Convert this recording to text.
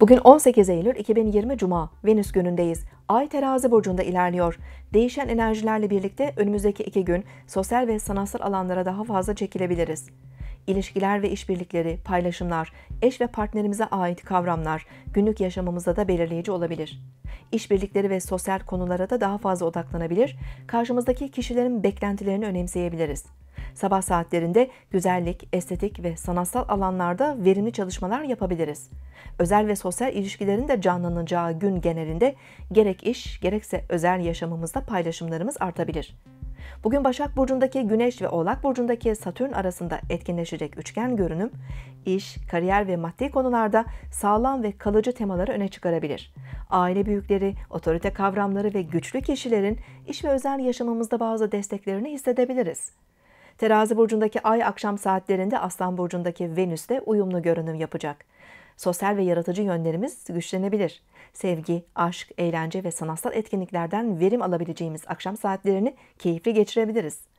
Bugün 18 Eylül 2020 Cuma, Venüs günündeyiz. Ay terazi burcunda ilerliyor. Değişen enerjilerle birlikte önümüzdeki iki gün sosyal ve sanatsal alanlara daha fazla çekilebiliriz. İlişkiler ve işbirlikleri, paylaşımlar, eş ve partnerimize ait kavramlar günlük yaşamımızda da belirleyici olabilir. İşbirlikleri ve sosyal konulara da daha fazla odaklanabilir, karşımızdaki kişilerin beklentilerini önemseyebiliriz. Sabah saatlerinde güzellik, estetik ve sanatsal alanlarda verimli çalışmalar yapabiliriz. Özel ve sosyal ilişkilerin de canlanacağı gün genelinde gerek iş gerekse özel yaşamımızda paylaşımlarımız artabilir. Bugün Başak Burcu'ndaki Güneş ve Oğlak Burcu'ndaki Satürn arasında etkinleşecek üçgen görünüm, iş, kariyer ve maddi konularda sağlam ve kalıcı temaları öne çıkarabilir. Aile büyükleri, otorite kavramları ve güçlü kişilerin iş ve özel yaşamımızda bazı desteklerini hissedebiliriz. Terazi burcundaki ay akşam saatlerinde Aslan burcundaki Venüs'te uyumlu görünüm yapacak. Sosyal ve yaratıcı yönlerimiz güçlenebilir. Sevgi, aşk, eğlence ve sanatsal etkinliklerden verim alabileceğimiz akşam saatlerini keyifli geçirebiliriz.